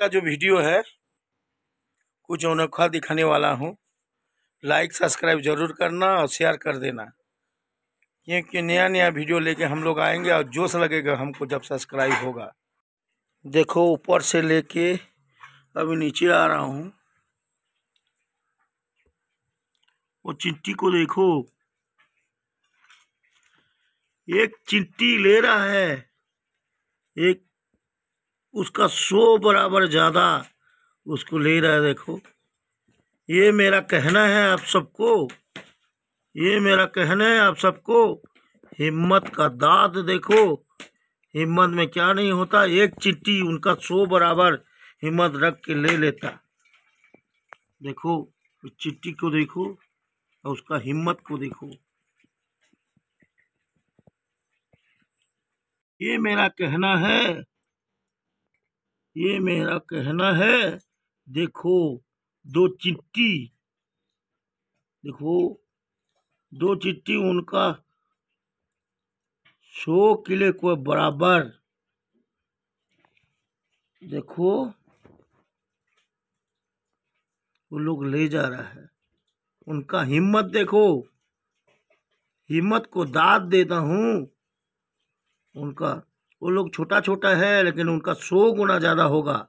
का जो वीडियो है कुछ अनोखा दिखाने वाला हूँ लाइक सब्सक्राइब जरूर करना और शेयर कर देना क्योंकि नया नया वीडियो लेके हम लोग आएंगे और जोश लगेगा हमको जब सब्सक्राइब होगा देखो ऊपर से लेके अभी नीचे आ रहा हूँ वो चिट्टी को देखो एक चिट्टी ले रहा है एक उसका सौ बराबर ज़्यादा उसको ले रहा है देखो ये मेरा कहना है आप सबको ये मेरा कहना है आप सबको हिम्मत का दाद देखो हिम्मत में क्या नहीं होता एक चिट्ठी उनका सौ बराबर हिम्मत रख के ले लेता देखो उस चिट्ठी को देखो और उसका हिम्मत को देखो ये मेरा कहना है ये मेरा कहना है देखो दो चिट्टी देखो दो चिट्टी उनका सौ किले को बराबर देखो वो लोग ले जा रहा है उनका हिम्मत देखो हिम्मत को दाद देता हूँ उनका वो लोग छोटा छोटा है लेकिन उनका सौ गुना ज़्यादा होगा